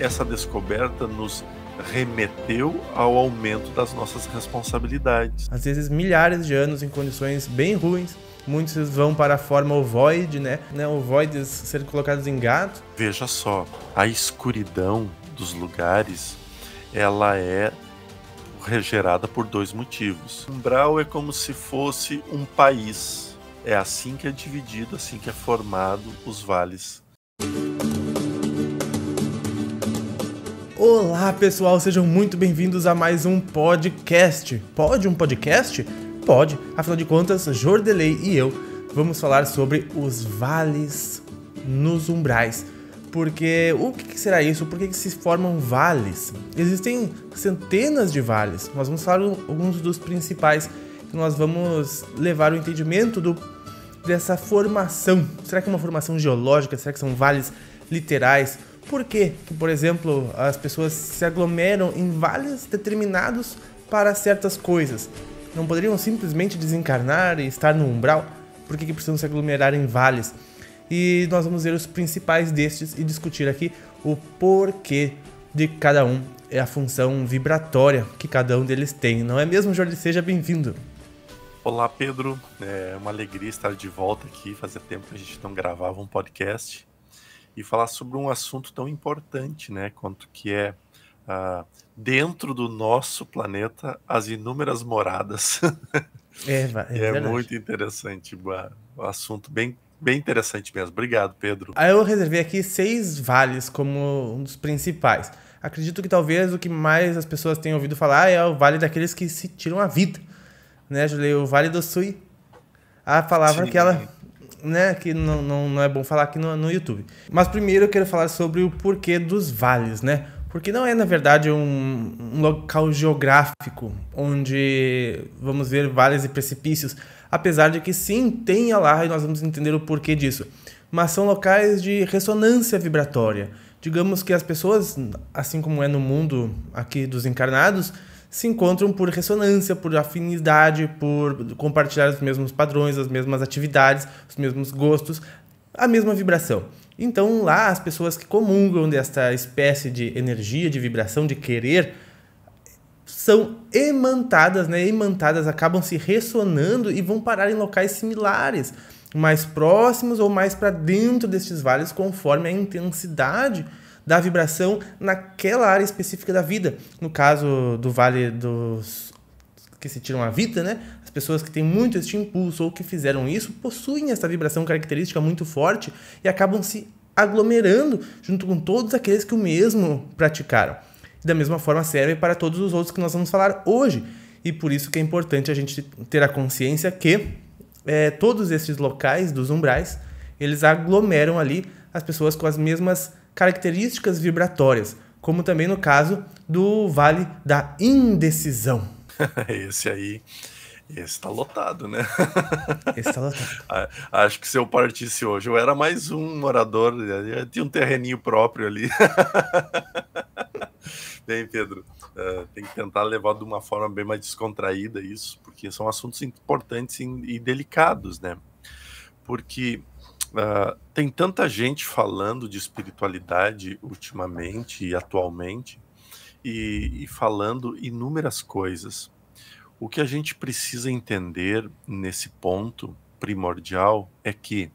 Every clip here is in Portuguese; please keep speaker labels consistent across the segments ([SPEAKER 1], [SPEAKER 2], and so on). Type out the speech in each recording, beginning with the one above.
[SPEAKER 1] essa descoberta nos remeteu ao aumento das nossas responsabilidades.
[SPEAKER 2] Às vezes milhares de anos em condições bem ruins, muitos vão para a forma ovoide, né? né? Ovoides sendo colocados em gato.
[SPEAKER 1] Veja só, a escuridão dos lugares, ela é regerada por dois motivos. umbral é como se fosse um país. É assim que é dividido, assim que é formado os vales.
[SPEAKER 2] Olá pessoal, sejam muito bem-vindos a mais um podcast. Pode um podcast? Pode, afinal de contas, Jordelei e eu vamos falar sobre os vales nos umbrais. Porque o que será isso? Por que se formam vales? Existem centenas de vales. Nós vamos falar alguns dos principais que nós vamos levar o entendimento do, dessa formação. Será que é uma formação geológica? Será que são vales literais? Por quê? Que, por exemplo, as pessoas se aglomeram em vales determinados para certas coisas. Não poderiam simplesmente desencarnar e estar no umbral? Por que, que precisam se aglomerar em vales? E nós vamos ver os principais destes e discutir aqui o porquê de cada um é a função vibratória que cada um deles tem. Não é mesmo, Jorge? Seja bem-vindo.
[SPEAKER 1] Olá, Pedro. É uma alegria estar de volta aqui. Fazia tempo que a gente não gravava um podcast e falar sobre um assunto tão importante, né, quanto que é uh, dentro do nosso planeta as inúmeras moradas. É, é, é muito interessante, um assunto bem bem interessante mesmo. Obrigado, Pedro. Aí
[SPEAKER 2] eu reservei aqui seis vales como um dos principais. Acredito que talvez o que mais as pessoas tenham ouvido falar é o vale daqueles que se tiram a vida, né, Julio? O vale do Sui. A palavra Sim. que ela né, que não, não, não é bom falar aqui no, no YouTube. Mas primeiro eu quero falar sobre o porquê dos vales, né? Porque não é, na verdade, um, um local geográfico onde vamos ver vales e precipícios, apesar de que sim, tem lá e nós vamos entender o porquê disso. Mas são locais de ressonância vibratória digamos que as pessoas, assim como é no mundo aqui dos encarnados, se encontram por ressonância, por afinidade, por compartilhar os mesmos padrões, as mesmas atividades, os mesmos gostos, a mesma vibração. Então, lá, as pessoas que comungam desta espécie de energia, de vibração, de querer, são emantadas, né? Emantadas acabam se ressonando e vão parar em locais similares, mais próximos ou mais para dentro destes vales, conforme a intensidade da vibração naquela área específica da vida. No caso do Vale dos que se tiram a vida, né? As pessoas que têm muito este impulso ou que fizeram isso possuem essa vibração característica muito forte e acabam se aglomerando junto com todos aqueles que o mesmo praticaram. da mesma forma serve para todos os outros que nós vamos falar hoje. E por isso que é importante a gente ter a consciência que é, todos esses locais dos umbrais, eles aglomeram ali as pessoas com as mesmas características vibratórias, como também no caso do Vale da Indecisão.
[SPEAKER 1] Esse aí. Esse tá lotado, né? Esse tá lotado. Acho que se eu partisse hoje, eu era mais um morador, tinha um terreninho próprio ali. Bem, Pedro, uh, tem que tentar levar de uma forma bem mais descontraída isso, porque são assuntos importantes e delicados, né? Porque Uh, tem tanta gente falando de espiritualidade ultimamente e atualmente, e, e falando inúmeras coisas. O que a gente precisa entender nesse ponto primordial é que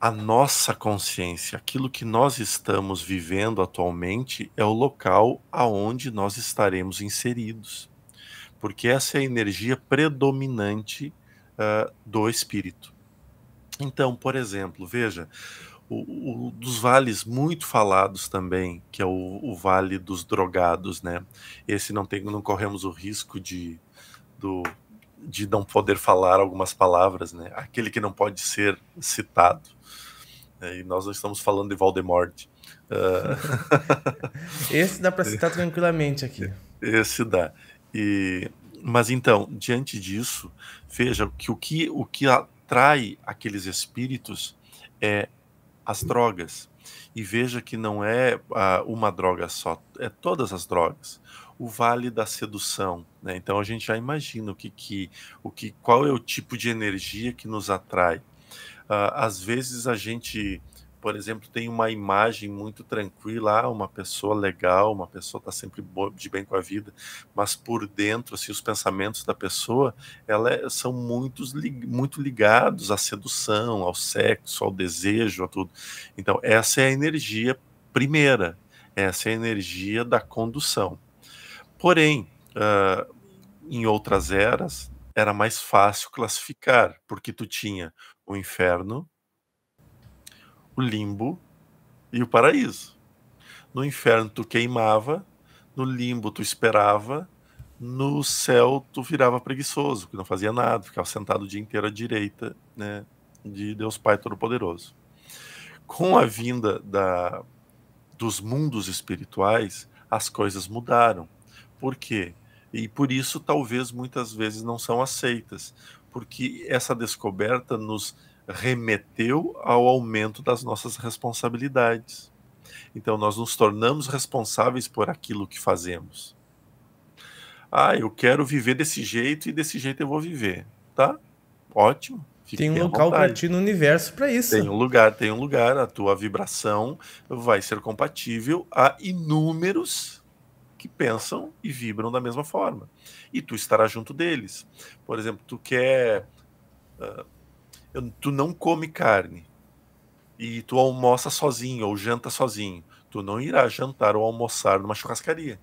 [SPEAKER 1] a nossa consciência, aquilo que nós estamos vivendo atualmente, é o local aonde nós estaremos inseridos. Porque essa é a energia predominante uh, do espírito. Então, por exemplo, veja, o, o, dos vales muito falados também, que é o, o, vale dos drogados, né? Esse não tem, não corremos o risco de, do, de não poder falar algumas palavras, né? Aquele que não pode ser citado. É, e nós não estamos falando de Voldemort. Uh... Esse dá para citar
[SPEAKER 2] tranquilamente aqui.
[SPEAKER 1] Esse dá. E mas então, diante disso, veja que o que, o que atrai aqueles espíritos é as drogas. E veja que não é ah, uma droga só, é todas as drogas. O vale da sedução, né? Então a gente já imagina o que, que, o que, qual é o tipo de energia que nos atrai. Ah, às vezes a gente por exemplo, tem uma imagem muito tranquila, ah, uma pessoa legal, uma pessoa está sempre de bem com a vida, mas por dentro, assim, os pensamentos da pessoa, ela é, são muitos, muito ligados à sedução, ao sexo, ao desejo, a tudo. Então, essa é a energia primeira, essa é a energia da condução. Porém, uh, em outras eras, era mais fácil classificar, porque tu tinha o inferno, o limbo e o paraíso. No inferno tu queimava, no limbo tu esperava, no céu tu virava preguiçoso, que não fazia nada, ficava sentado o dia inteiro à direita né, de Deus Pai Todo-Poderoso. Com a vinda da, dos mundos espirituais, as coisas mudaram. Por quê? E por isso talvez muitas vezes não são aceitas, porque essa descoberta nos remeteu ao aumento das nossas responsabilidades. Então, nós nos tornamos responsáveis por aquilo que fazemos. Ah, eu quero viver desse jeito e desse jeito eu vou viver. Tá? Ótimo. tem um local para ti no universo para isso. Tem um lugar, tem um lugar. A tua vibração vai ser compatível a inúmeros que pensam e vibram da mesma forma. E tu estará junto deles. Por exemplo, tu quer. Uh, tu não come carne e tu almoça sozinho ou janta sozinho, tu não irá jantar ou almoçar numa churrascaria.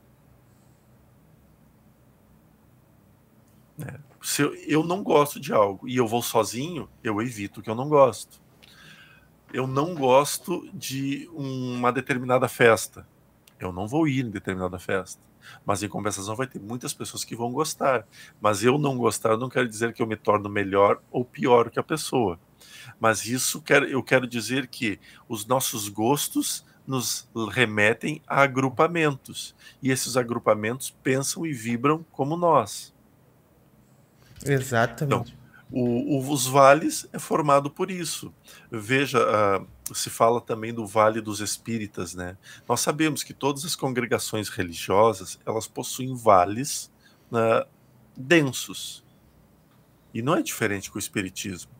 [SPEAKER 1] Né? Se eu, eu não gosto de algo e eu vou sozinho, eu evito o que eu não gosto. Eu não gosto de uma determinada festa. Eu não vou ir em determinada festa mas em compensação vai ter muitas pessoas que vão gostar. Mas eu não gostar não quero dizer que eu me torno melhor ou pior que a pessoa. Mas isso quer, eu quero dizer que os nossos gostos nos remetem a agrupamentos. E esses agrupamentos pensam e vibram como nós.
[SPEAKER 2] Exatamente. Então,
[SPEAKER 1] o, o, os vales é formado por isso. Veja, uh, se fala também do Vale dos Espíritas, né? Nós sabemos que todas as congregações religiosas elas possuem vales né, densos e não é diferente com o espiritismo.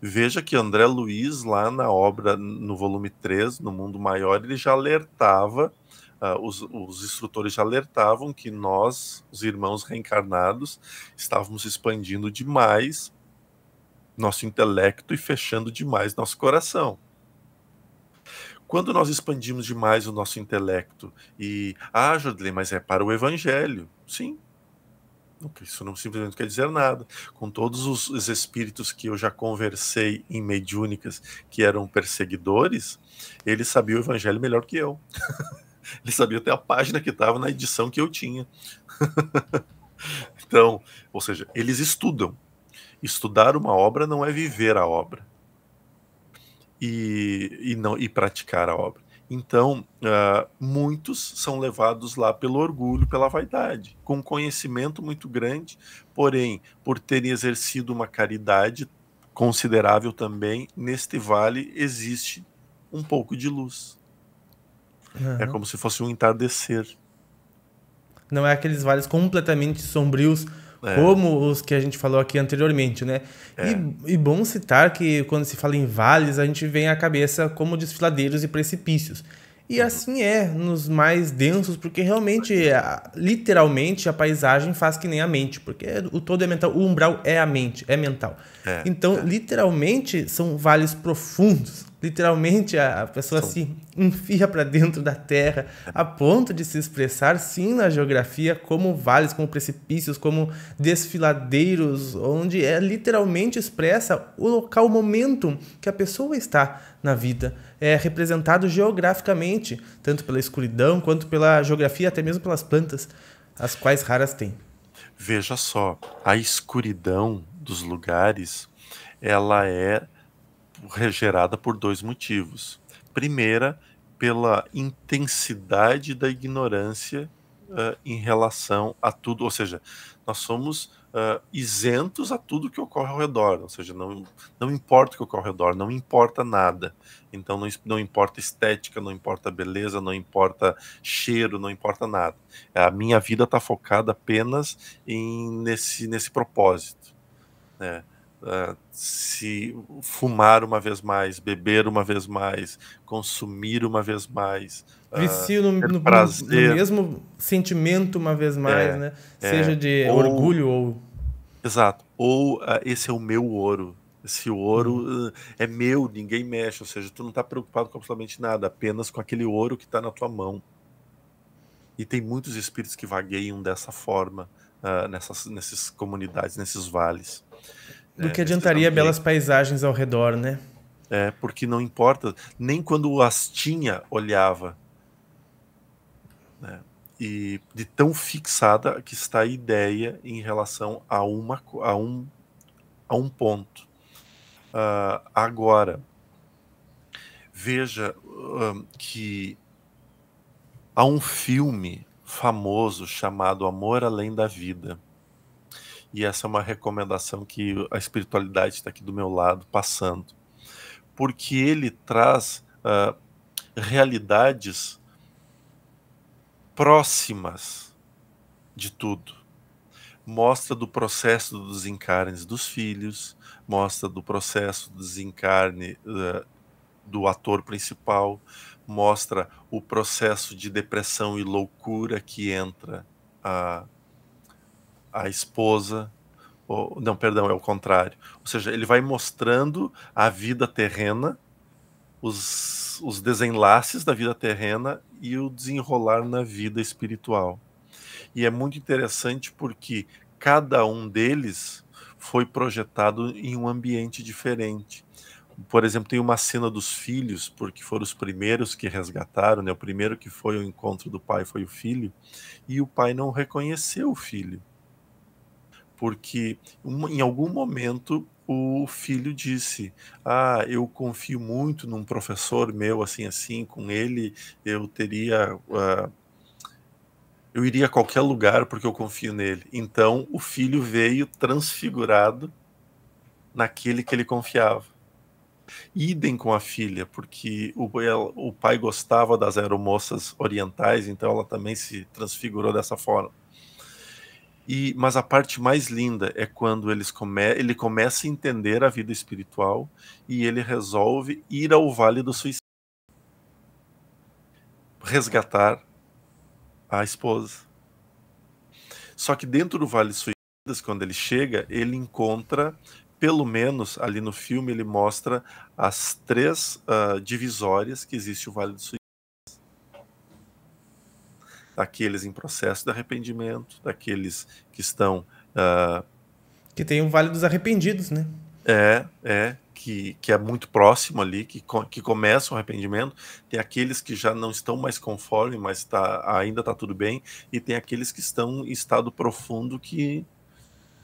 [SPEAKER 1] Veja que André Luiz lá na obra no volume 3, no Mundo Maior, ele já alertava Uh, os, os, instrutores já alertavam que nós, os irmãos reencarnados, estávamos expandindo demais nosso intelecto e fechando demais nosso coração. Quando nós expandimos demais o nosso intelecto e, ah, Jordan, mas é para o evangelho. Sim, isso não simplesmente quer dizer nada. Com todos os espíritos que eu já conversei em mediúnicas que eram perseguidores, eles sabiam o evangelho melhor que eu. eles sabiam até a página que estava na edição que eu tinha. então, ou seja, eles estudam. Estudar uma obra não é viver a obra e, e, não, e praticar a obra. Então, uh, muitos são levados lá pelo orgulho, pela vaidade, com conhecimento muito grande, porém, por terem exercido uma caridade considerável também, neste vale existe um pouco de luz. Uhum. É como se fosse um entardecer.
[SPEAKER 2] Não é aqueles vales completamente sombrios é. Como os que a gente falou aqui anteriormente, né? É. E, e bom citar que quando se fala em vales, a gente vem à cabeça como desfiladeiros e precipícios. E assim é nos mais densos, porque realmente, literalmente, a paisagem faz que nem a mente, porque o todo é mental, o umbral é a mente, é mental. É, então, é. literalmente, são vales profundos. Literalmente, a pessoa são... se enfia para dentro da terra a ponto de se expressar, sim, na geografia, como vales, como precipícios, como desfiladeiros, onde é literalmente expressa o local, o momento que a pessoa está na vida é, representado geograficamente, tanto pela escuridão quanto pela geografia, até mesmo pelas plantas, as quais raras têm.
[SPEAKER 1] Veja só, a escuridão dos lugares, ela é gerada por dois motivos. Primeira, pela intensidade da ignorância uh, em relação a tudo, ou seja, nós somos uh, isentos a tudo que ocorre ao redor, ou seja, não, não importa o que ocorre ao redor, não importa nada. Então não, não importa estética, não importa beleza, não importa cheiro, não importa nada. A minha vida está focada apenas em nesse, nesse propósito. Né? uh, se fumar uma vez mais, beber uma vez mais, consumir uma vez mais. Uh, Vicio no, no,
[SPEAKER 2] mesmo sentimento uma vez mais, é, né? É, Seja de ou, orgulho ou.
[SPEAKER 1] Exato. Ou uh, esse é o meu ouro. Esse ouro uhum. é meu, ninguém mexe. Ou seja, tu não está preocupado com absolutamente nada, apenas com aquele ouro que está na tua mão. E tem muitos espíritos que vagueiam dessa forma uh, nessas, nessas comunidades, nesses vales. É, do que adiantaria belas
[SPEAKER 2] paisagens ao redor, né?
[SPEAKER 1] É, porque não importa, nem quando o Astinha olhava. Né? E de tão fixada que está a ideia em relação a, uma, a, um, a um ponto. Uh, agora, veja uh, que há um filme famoso chamado Amor Além da Vida, e essa é uma recomendação que a espiritualidade está aqui do meu lado passando. Porque ele traz uh, realidades próximas de tudo. Mostra do processo dos desencarnes dos filhos, mostra do processo do desencarne uh, do ator principal, mostra o processo de depressão e loucura que entra a a esposa. Ou, não, perdão, é o contrário. Ou seja, ele vai mostrando a vida terrena, os, os desenlaces da vida terrena e o desenrolar na vida espiritual. E é muito interessante porque cada um deles foi projetado em um ambiente diferente. Por exemplo, tem uma cena dos filhos, porque foram os primeiros que resgataram, né? O primeiro que foi ao encontro do pai foi o filho, e o pai não reconheceu o filho porque em algum momento o filho disse: Ah, eu confio muito num professor meu, assim, assim, com ele eu teria. Uh, eu iria a qualquer lugar porque eu confio nele. Então o filho veio transfigurado naquele que ele confiava. Idem com a filha, porque o, ela, o pai gostava das aeromoças orientais, então ela também se transfigurou dessa forma. E, mas a parte mais linda é quando eles come, ele começa a entender a vida espiritual e ele resolve ir ao Vale do Suicídio resgatar a esposa. Só que dentro do Vale do Suicídio, quando ele chega, ele encontra, pelo menos ali no filme, ele mostra as três uh, divisórias que existe o Vale do Suicídio daqueles em processo de arrependimento, daqueles que estão. Uh... que tem um Vale dos Arrependidos, né? É, é, que, que é muito próximo ali, que, que começa o arrependimento, tem aqueles que já não estão mais conforme, mas tá, ainda está tudo bem, e tem aqueles que estão em estado profundo que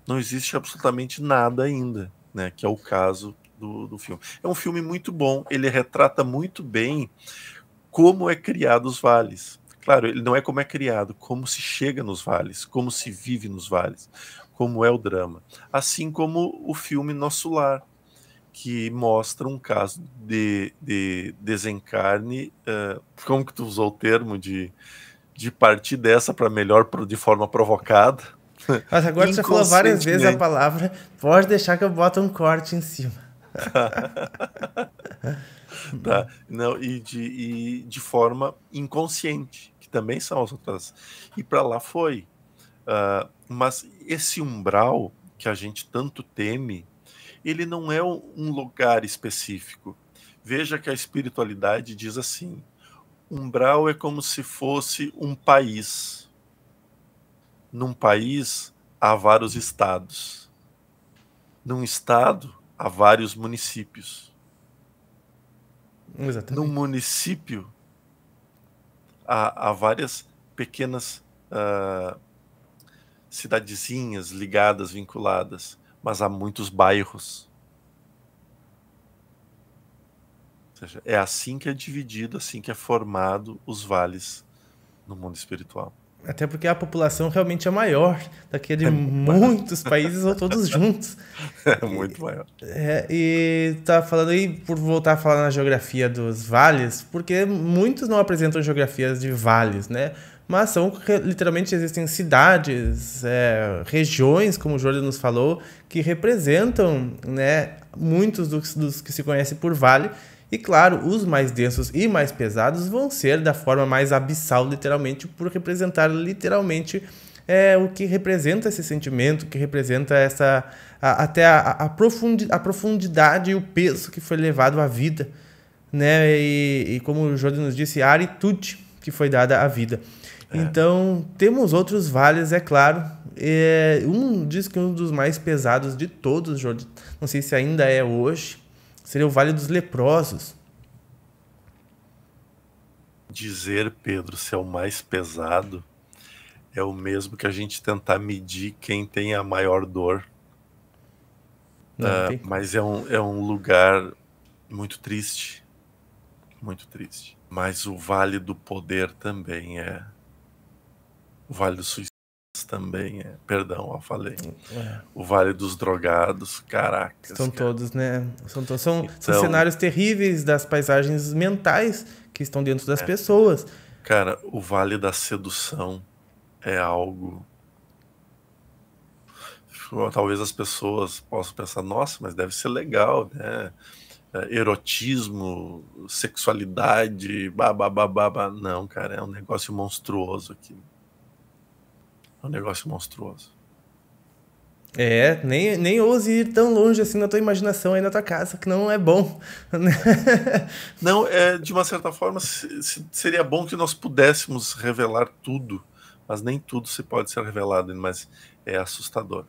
[SPEAKER 1] não existe absolutamente nada ainda, né? Que é o caso do, do filme. É um filme muito bom, ele retrata muito bem como é criado os vales. Claro, ele não é como é criado, como se chega nos vales, como se vive nos vales, como é o drama. Assim como o filme Nosso Lar, que mostra um caso de, de desencarne, uh, como que tu usou o termo de, de partir dessa para melhor de forma provocada. Mas agora você falou várias vezes a
[SPEAKER 2] palavra, pode deixar que eu boto um corte em cima.
[SPEAKER 1] tá. Não, e de, e de forma inconsciente também são as outras. E para lá foi. Uh, mas esse umbral que a gente tanto teme, ele não é um lugar específico. Veja que a espiritualidade diz assim: umbral é como se fosse um país. Num país há vários estados. Num estado há vários municípios. Exatamente. Num município a, a várias pequenas uh, cidadezinhas ligadas, vinculadas, mas há muitos bairros. Ou seja, é assim que é dividido, assim que é formado os vales no mundo espiritual.
[SPEAKER 2] Até porque a população realmente é maior daqui é, é muitos países ou todos juntos.
[SPEAKER 1] É muito maior.
[SPEAKER 2] É, e tá falando aí, por voltar a falar na geografia dos vales, porque muitos não apresentam geografias de vales, né? Mas são, literalmente, existem cidades, é, regiões, como o Jordan nos falou, que representam né, muitos dos, dos que se conhece por vale e claro, os mais densos e mais pesados vão ser da forma mais abissal, literalmente, por representar literalmente é, o que representa esse sentimento, o que representa essa a, até a, a, profundi, a profundidade e o peso que foi levado à vida, né? E, e como o Jordan nos disse, a aritude que foi dada à vida. É. Então temos outros vales, é claro. É, um diz que um dos mais pesados de todos, Jordan. Não sei se ainda é hoje Seria o Vale dos Leprosos.
[SPEAKER 1] Dizer, Pedro, se é o mais pesado, é o mesmo que a gente tentar medir quem tem a maior dor. Não, ah, mas é um, é um lugar muito triste. Muito triste. Mas o Vale do Poder também é. O Vale do Suicídio também, é. Perdão, eu falei. É. O Vale dos Drogados, caraca. São cara. todos,
[SPEAKER 2] né? São, to são, então, cenários terríveis das paisagens mentais que estão dentro das é. pessoas.
[SPEAKER 1] Cara, o Vale da Sedução é algo. Talvez as pessoas possam pensar, nossa, mas deve ser legal, né? É, erotismo, sexualidade, babá, babá, não, cara, é um negócio monstruoso aqui. É um negócio monstruoso.
[SPEAKER 2] É, nem, nem ouse ir tão longe assim na tua imaginação aí na tua casa, que não é bom.
[SPEAKER 1] não, é, de uma certa forma, seria bom que nós pudéssemos revelar tudo, mas nem tudo se pode ser revelado, mas é assustador.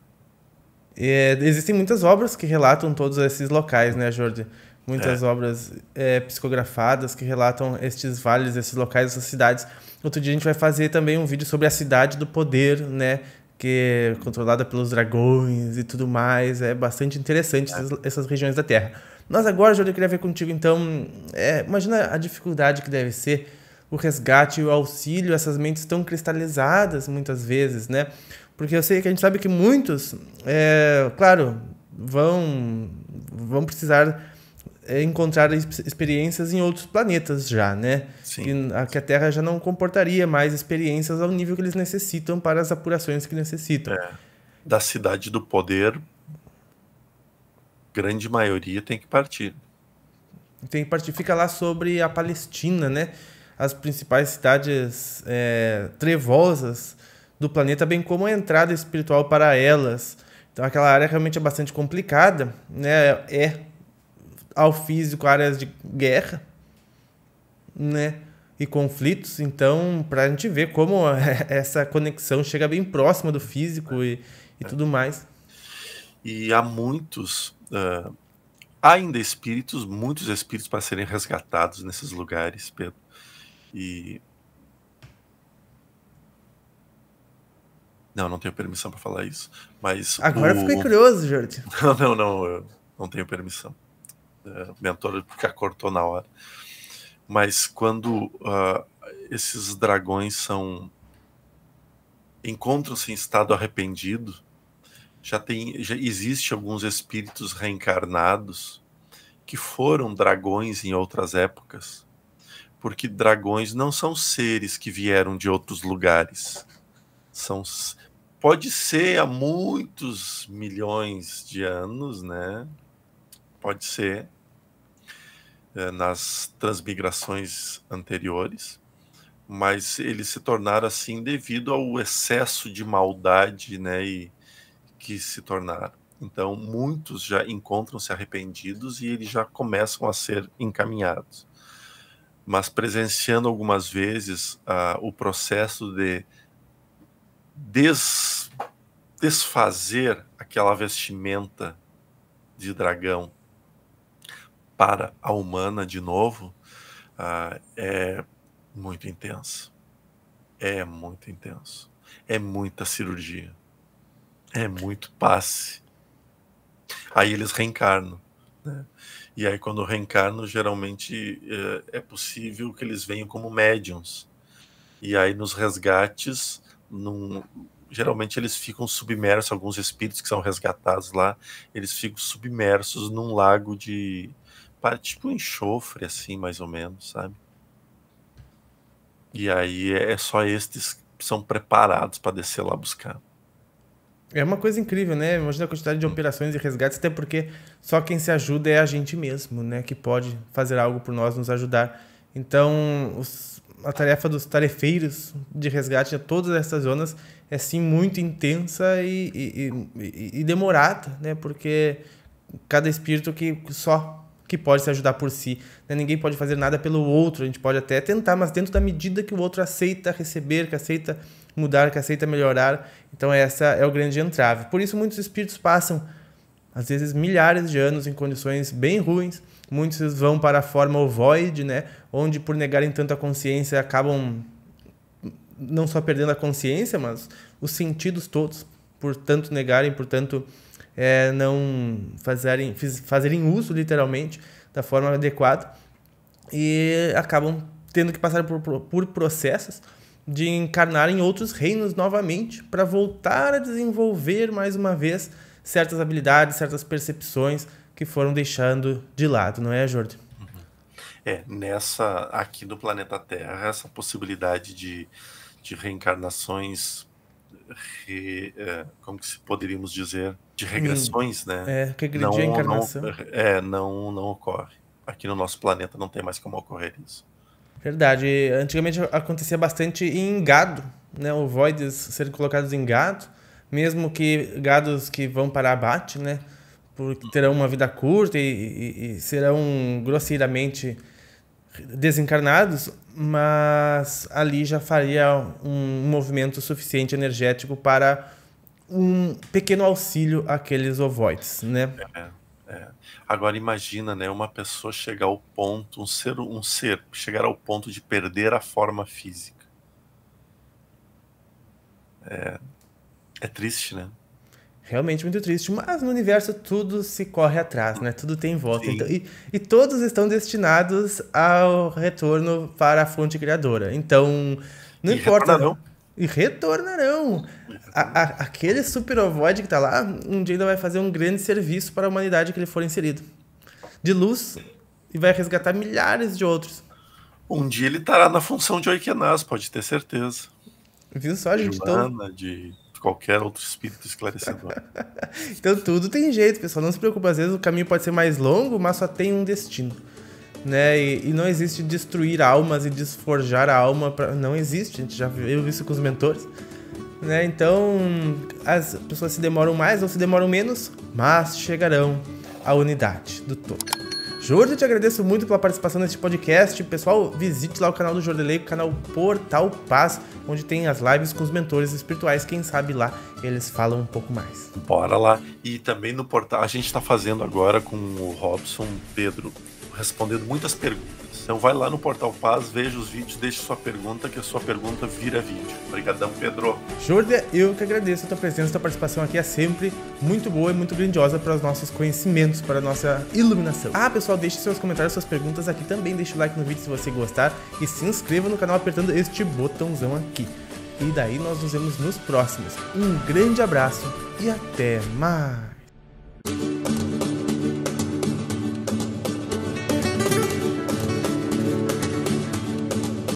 [SPEAKER 1] É, existem muitas obras que relatam todos
[SPEAKER 2] esses locais, né, Jordi? Muitas é. obras é, psicografadas que relatam estes vales, esses locais, essas cidades. Outro dia a gente vai fazer também um vídeo sobre a cidade do poder, né? Que é controlada pelos dragões e tudo mais. É bastante interessante é. essas, essas regiões da Terra. Mas agora, Júlio, eu queria ver contigo, então, é, imagina a dificuldade que deve ser o resgate e o auxílio essas mentes tão cristalizadas, muitas vezes, né? Porque eu sei que a gente sabe que muitos, é, claro, vão, vão precisar é encontrar experiências em outros planetas já, né? Sim. Que, a, que a Terra já não comportaria mais experiências ao nível que eles necessitam para as apurações que necessitam.
[SPEAKER 1] É. Da cidade do poder, grande maioria tem que partir.
[SPEAKER 2] Tem que partir. Fica lá sobre a Palestina, né? As principais cidades é, trevosas do planeta, bem como a entrada espiritual para elas. Então aquela área realmente é bastante complicada, né? É ao físico áreas de guerra, né? E conflitos. Então, para a gente ver como essa conexão chega bem próxima do físico e, e é. tudo mais.
[SPEAKER 1] E há muitos, uh, ainda espíritos, muitos espíritos para serem resgatados nesses lugares, Pedro. E. Não, não tenho permissão para falar isso. Mas. Agora o... eu fiquei curioso, Jordi. Não, não, não. Eu não tenho permissão. Né, mentora porque acortou na hora. Mas quando uh, esses dragões são encontram-se em estado arrependido, já tem já existe alguns espíritos reencarnados que foram dragões em outras épocas, porque dragões não são seres que vieram de outros lugares. São pode ser há muitos milhões de anos, né? Pode ser eh, nas transmigrações anteriores, mas eles se tornaram assim devido ao excesso de maldade né, e, que se tornaram. Então, muitos já encontram-se arrependidos e eles já começam a ser encaminhados. Mas presenciando algumas vezes ah, o processo de des, desfazer aquela vestimenta de dragão para a humana de novo uh, é muito intenso. É muito intenso. É muita cirurgia. É muito passe. Aí eles reencarnam. Né? E aí, quando reencarnam, geralmente é, é possível que eles venham como médiums. E aí, nos resgates, num, geralmente eles ficam submersos, alguns espíritos que são resgatados lá, eles ficam submersos num lago de, tipo enxofre, assim, mais ou menos, sabe? E aí é, é só estes que são preparados para descer lá buscar.
[SPEAKER 2] É uma coisa incrível, né? Imagina a quantidade de hum. operações e resgates, até porque só quem se ajuda é a gente mesmo, né? Que pode fazer algo por nós, nos ajudar. Então, os, a tarefa dos tarefeiros de resgate a todas essas zonas é sim muito intensa e, e, e, e demorada, né? Porque cada espírito que só que pode se ajudar por si. Né? Ninguém pode fazer nada pelo outro. A gente pode até tentar, mas dentro da medida que o outro aceita receber, que aceita mudar, que aceita melhorar. Então essa é o grande entrave. Por isso muitos espíritos passam às vezes milhares de anos em condições bem ruins. Muitos vão para a forma ovoide, né? onde por negarem tanto a consciência acabam não só perdendo a consciência, mas os sentidos todos, por tanto negarem, por tanto é, não fazerem, fazerem uso, literalmente, da forma adequada e acabam tendo que passar por, por processos de encarnar em outros reinos novamente para voltar a desenvolver mais uma vez certas habilidades, certas percepções que foram deixando de lado, não é, Jordi? Uhum.
[SPEAKER 1] É, nessa aqui do planeta Terra, essa possibilidade de, de reencarnações re, é, como que poderíamos dizer, de hum, regressões, né? É, regredir não, a encarnação. Não, eh, é, não, não ocorre. Aqui no nosso planeta não tem mais como ocorrer isso.
[SPEAKER 2] Verdade. Antigamente acontecia bastante em gado, né? Ovoides serem colocados em gado, mesmo que gados que vão para abate, né? Porque terão uma vida curta e, e, e serão grosseiramente desencarnados, mas ali já faria um movimento suficiente energético para um pequeno auxílio àqueles ovoides, né?
[SPEAKER 1] É, é. Agora imagina, né, uma pessoa chegar ao ponto, um ser, um ser chegar ao ponto de perder a forma física. É, é triste,
[SPEAKER 2] né? Realmente muito triste, mas no universo tudo se corre atrás, né? Tudo tem volta. Então, e, e todos estão destinados ao retorno para a fonte criadora. Então, não e importa. Retornarão. E retornarão. A, a, aquele super ovoide que está lá, um dia ainda vai fazer um grande serviço para a humanidade que ele for inserido.
[SPEAKER 1] De luz e vai resgatar milhares de outros. Um dia ele estará na função de Oikenaz, pode ter certeza. Viu só, a gente? Então, Joana, todo... de qualquer outro espírito esclarecedor.
[SPEAKER 2] então tudo tem jeito, pessoal. Não se preocupe, às vezes o caminho pode ser mais longo, mas só tem um destino. Né? E, e não existe destruir almas e desforjar a alma. Pra... Não existe, a gente já viu isso com os mentores. Né? Então as pessoas se demoram mais ou se demoram menos, mas chegarão à unidade do todo. Jordan, te agradeço muito pela participação neste podcast. Pessoal, visite lá o canal do Jordelei, o canal Portal Paz, onde tem as lives com os mentores espirituais. Quem sabe lá eles falam um pouco mais.
[SPEAKER 1] Bora lá. E também no portal, a gente está fazendo agora com o Robson Pedro, respondendo muitas perguntas então vai lá no Portal Paz, veja os vídeos, deixe sua pergunta, que a sua pergunta vira vídeo. Obrigadão, Pedro.
[SPEAKER 2] Jordi, eu que agradeço a tua presença, a tua participação aqui é sempre muito boa e muito grandiosa para os nossos conhecimentos, para a nossa iluminação. Ah, pessoal, deixe seus comentários, suas perguntas aqui também, deixe o like no vídeo se você gostar e se inscreva no canal apertando este botãozão aqui. E daí nós nos vemos nos próximos. Um grande abraço e até mais!